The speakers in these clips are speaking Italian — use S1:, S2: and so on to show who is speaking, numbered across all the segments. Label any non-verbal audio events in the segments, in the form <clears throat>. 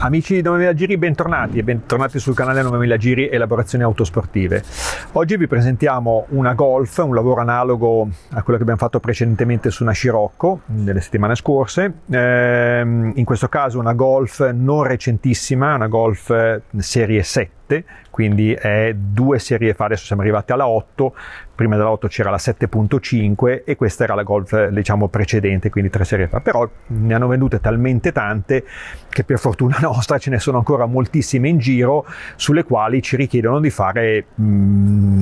S1: Amici di 9000 Giri, bentornati e bentornati sul canale 9000 Giri Elaborazioni Autosportive. Oggi vi presentiamo una Golf, un lavoro analogo a quello che abbiamo fatto precedentemente su una Scirocco nelle settimane scorse. Ehm, in questo caso una Golf non recentissima, una Golf serie 7, quindi è due serie fa, adesso siamo arrivati alla 8, prima della 8 c'era la 7.5 e questa era la Golf diciamo precedente, quindi tre serie fa, però ne hanno vendute talmente tante che per fortuna <laughs> nostra ce ne sono ancora moltissime in giro sulle quali ci richiedono di fare... Mh, mm,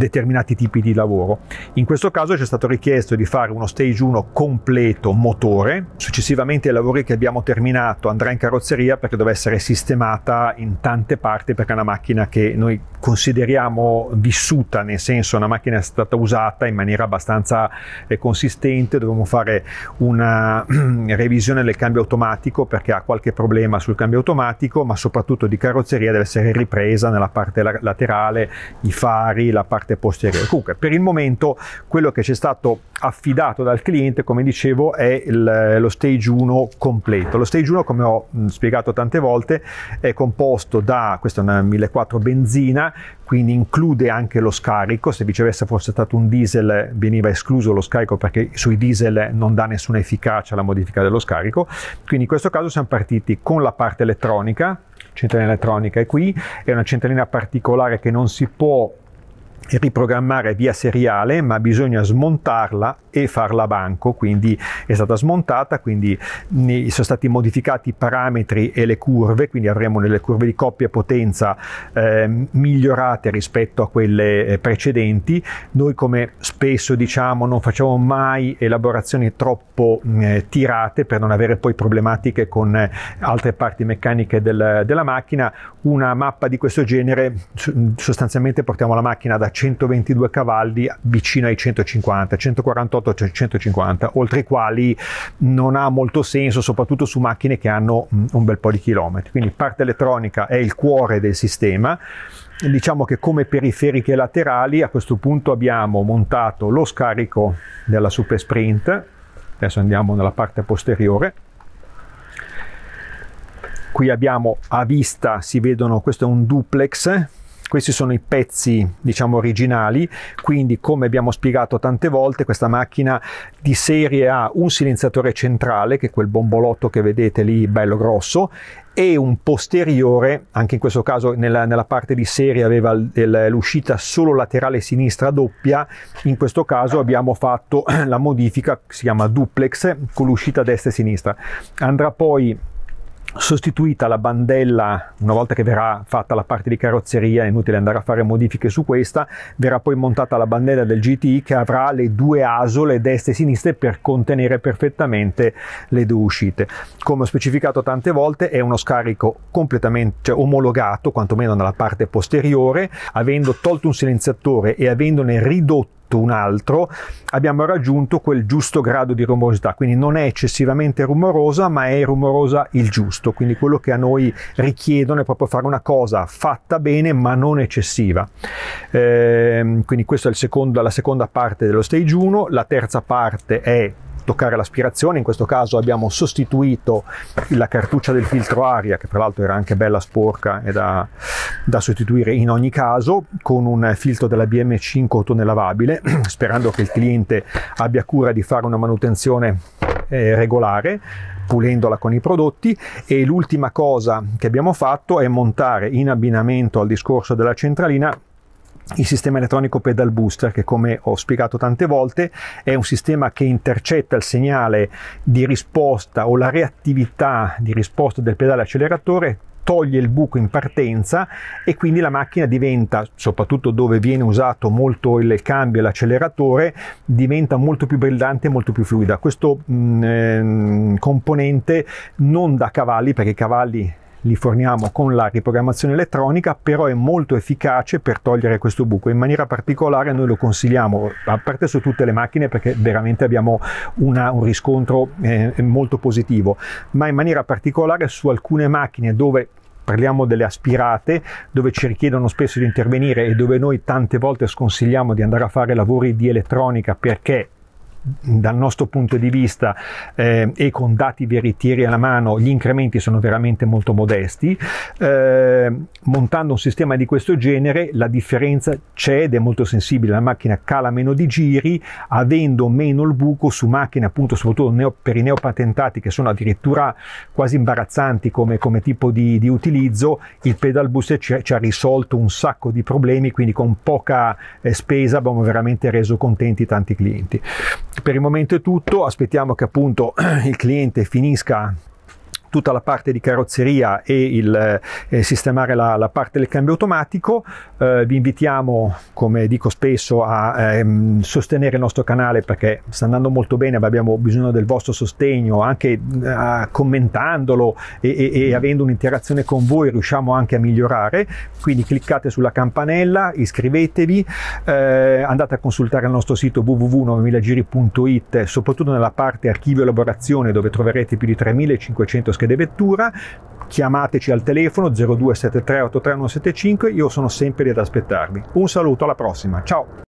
S1: determinati tipi di lavoro. In questo caso ci è stato richiesto di fare uno stage 1 completo motore, successivamente ai lavori che abbiamo terminato andrà in carrozzeria perché doveva essere sistemata in tante parti perché è una macchina che noi consideriamo vissuta, nel senso una macchina è stata usata in maniera abbastanza eh, consistente, dovevamo fare una <clears throat> revisione del cambio automatico perché ha qualche problema sul cambio automatico, ma soprattutto di carrozzeria deve essere ripresa nella parte laterale, i fari, la parte parte posteriore. Comunque, per il momento, quello che ci è stato affidato dal cliente, come dicevo, è il, lo stage 1 completo. Lo stage 1, come ho mm, spiegato tante volte, è composto da, questa 1.400 benzina, quindi include anche lo scarico, se viceversa fosse stato un diesel veniva escluso lo scarico perché sui diesel non dà nessuna efficacia la modifica dello scarico, quindi in questo caso siamo partiti con la parte elettronica, centralina elettronica è qui, è una centralina particolare che non si può riprogrammare via seriale, ma bisogna smontarla e farla banco, quindi è stata smontata, quindi sono stati modificati i parametri e le curve, quindi avremo delle curve di coppia e potenza eh, migliorate rispetto a quelle eh, precedenti. Noi come spesso diciamo non facciamo mai elaborazioni troppo eh, tirate per non avere poi problematiche con eh, altre parti meccaniche del, della macchina, una mappa di questo genere sostanzialmente portiamo la macchina da 122 cavalli vicino ai 150, 148 150, oltre i quali non ha molto senso, soprattutto su macchine che hanno un bel po' di chilometri. Quindi parte elettronica è il cuore del sistema. Diciamo che come periferiche laterali a questo punto abbiamo montato lo scarico della Super Sprint, adesso andiamo nella parte posteriore, qui abbiamo a vista si vedono questo è un duplex questi sono i pezzi, diciamo, originali, quindi come abbiamo spiegato tante volte, questa macchina di serie ha un silenziatore centrale, che è quel bombolotto che vedete lì bello grosso, e un posteriore, anche in questo caso nella, nella parte di serie aveva l'uscita solo laterale sinistra doppia, in questo caso abbiamo fatto <clears throat> la modifica, si chiama duplex, con l'uscita destra e sinistra. Andrà poi sostituita la bandella una volta che verrà fatta la parte di carrozzeria è inutile andare a fare modifiche su questa verrà poi montata la bandella del GTI che avrà le due asole destra e sinistra per contenere perfettamente le due uscite come ho specificato tante volte è uno scarico completamente cioè, omologato quantomeno nella parte posteriore avendo tolto un silenziatore e avendone ridotto fatto un altro, abbiamo raggiunto quel giusto grado di rumorosità, quindi non è eccessivamente rumorosa, ma è rumorosa il giusto, quindi quello che a noi richiedono è proprio fare una cosa fatta bene ma non eccessiva. Eh, quindi questa è secondo, la seconda parte dello stage 1, la terza parte è toccare l'aspirazione, in questo caso abbiamo sostituito la cartuccia del filtro aria, che tra l'altro era anche bella sporca e da, da sostituire in ogni caso, con un filtro della BM5 ottone lavabile, <clears throat> sperando che il cliente abbia cura di fare una manutenzione eh, regolare pulendola con i prodotti e l'ultima cosa che abbiamo fatto è montare in abbinamento al discorso della centralina il sistema elettronico pedal booster che come ho spiegato tante volte è un sistema che intercetta il segnale di risposta o la reattività di risposta del pedale acceleratore toglie il buco in partenza e quindi la macchina diventa, soprattutto dove viene usato molto il cambio e l'acceleratore, diventa molto più brillante e molto più fluida. Questo mh, mm, ehm, componente non da cavalli perché i cavalli li forniamo con la riprogrammazione elettronica, però è molto efficace per togliere questo buco. In maniera particolare noi lo consigliamo, a parte su tutte le macchine, perché veramente abbiamo una, un riscontro eh, molto positivo, ma in maniera particolare su alcune macchine dove parliamo delle aspirate dove ci richiedono spesso di intervenire e dove noi tante volte sconsigliamo di andare a fare lavori di elettronica perché dal nostro punto di vista eh, e con dati veritieri alla mano gli incrementi sono veramente molto modesti. Eh, montando un sistema di questo genere la differenza c'è ed è molto sensibile, la macchina cala meno di giri avendo meno il buco su macchine appunto soprattutto neo, per i neopatentati che sono addirittura quasi imbarazzanti come, come tipo di, di, utilizzo, il pedal boost ci, ci, ha risolto un sacco di problemi quindi con poca eh, spesa abbiamo veramente reso contenti tanti clienti per il momento è tutto aspettiamo che appunto <clears throat> il cliente finisca tutta la parte di carrozzeria e il, eh, eh, sistemare la, la, parte del cambio automatico. Eh, vi invitiamo, come dico spesso, a ehm, sostenere il nostro canale perché sta andando molto bene, ma abbiamo bisogno del vostro sostegno, anche eh, commentandolo e, e, e avendo un'interazione con voi riusciamo anche a migliorare. Quindi cliccate sulla campanella, iscrivetevi, eh, andate a consultare il nostro sito www.9000giri.it, soprattutto nella parte archivio e elaborazione dove troverete più di 3500 iscritti Mosche De Vettura, chiamateci al telefono 0273 83175, io sono sempre lì ad aspettarvi. Un saluto, alla prossima, ciao!